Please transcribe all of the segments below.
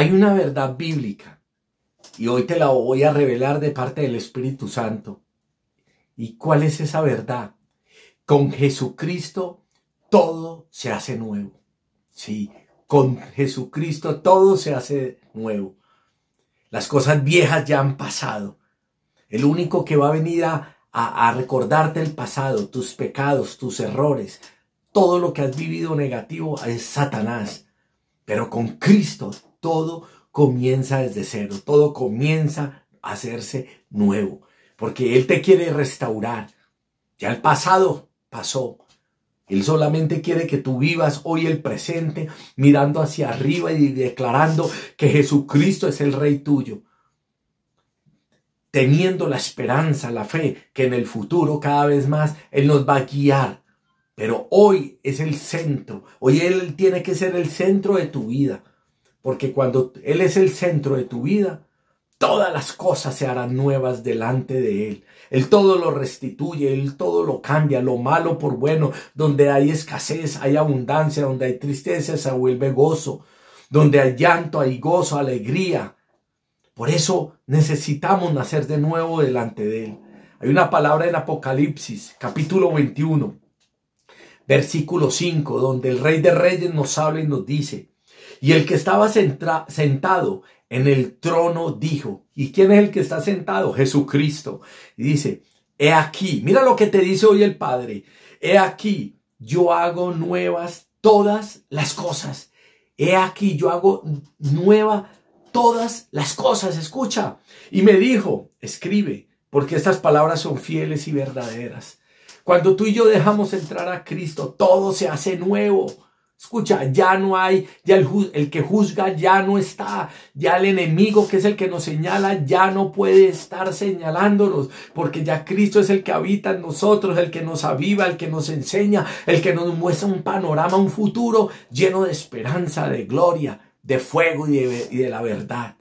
Hay una verdad bíblica y hoy te la voy a revelar de parte del Espíritu Santo. ¿Y cuál es esa verdad? Con Jesucristo todo se hace nuevo. Sí, con Jesucristo todo se hace nuevo. Las cosas viejas ya han pasado. El único que va a venir a, recordarte el pasado, tus pecados, tus errores, todo lo que has vivido negativo es Satanás. Pero con Cristo todo comienza desde cero, todo comienza a hacerse nuevo, porque Él te quiere restaurar. Ya el pasado pasó. Él solamente quiere que tú vivas hoy el presente mirando hacia arriba y declarando que Jesucristo es el Rey tuyo teniendo la esperanza, la fe, que en el futuro cada vez más Él nos va a guiar. Pero hoy es el centro, hoy Él tiene que ser el centro de tu vida porque cuando Él es el centro de tu vida, todas las cosas se harán nuevas delante de Él. Él todo lo restituye, Él todo lo cambia, lo malo por bueno, donde hay escasez, hay abundancia, donde hay tristeza, se vuelve gozo, donde hay llanto, hay gozo, alegría. Por eso necesitamos nacer de nuevo delante de Él. Hay una palabra en Apocalipsis, capítulo 21, versículo 5, donde el Rey de Reyes nos habla y nos dice, y el que estaba sentado en el trono dijo, ¿y quién es el que está sentado? Jesucristo. Y dice, he aquí, mira lo que te dice hoy el Padre, he aquí, yo hago nuevas todas las cosas. He aquí, yo hago nueva todas las cosas, escucha. Y me dijo, escribe, porque estas palabras son fieles y verdaderas. Cuando tú y yo dejamos entrar a Cristo, todo se hace nuevo. Escucha, ya no hay, ya el, que juzga ya no está, ya el enemigo que es el que nos señala ya no puede estar señalándonos, porque ya Cristo es el que habita en nosotros, el que nos aviva, el que nos enseña, el que nos muestra un panorama, un futuro lleno de esperanza, de gloria, de fuego y de la verdad.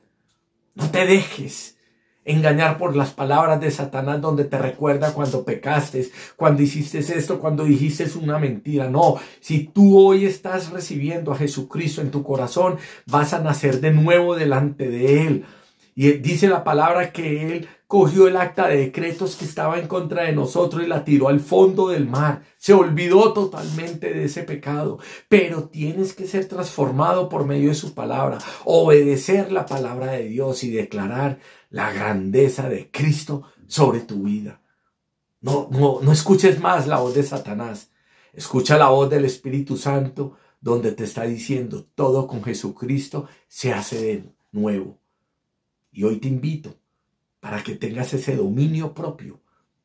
No te dejes, engañar por las palabras de Satanás donde te recuerda cuando pecaste, cuando hiciste esto, cuando dijiste una mentira. No, si tú hoy estás recibiendo a Jesucristo en tu corazón, vas a nacer de nuevo delante de Él. Y dice la palabra que Él cogió el acta de decretos que estaba en contra de nosotros y la tiró al fondo del mar. Se olvidó totalmente de ese pecado, pero tienes que ser transformado por medio de su palabra, obedecer la palabra de Dios y declarar la grandeza de Cristo sobre tu vida. No, no, escuches más la voz de Satanás. Escucha la voz del Espíritu Santo donde te está diciendo todo con Jesucristo se hace de nuevo. Y hoy te invito para que tengas ese dominio propio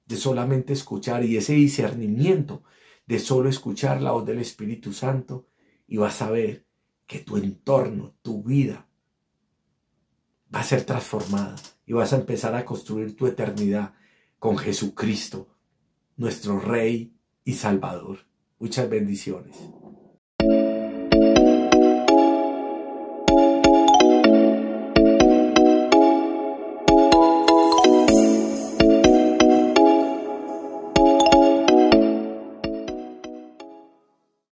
de solamente escuchar y ese discernimiento de solo escuchar la voz del Espíritu Santo y vas a ver que tu entorno, tu vida, va a ser transformada y vas a empezar a construir tu eternidad con Jesucristo, nuestro Rey y Salvador. Muchas bendiciones.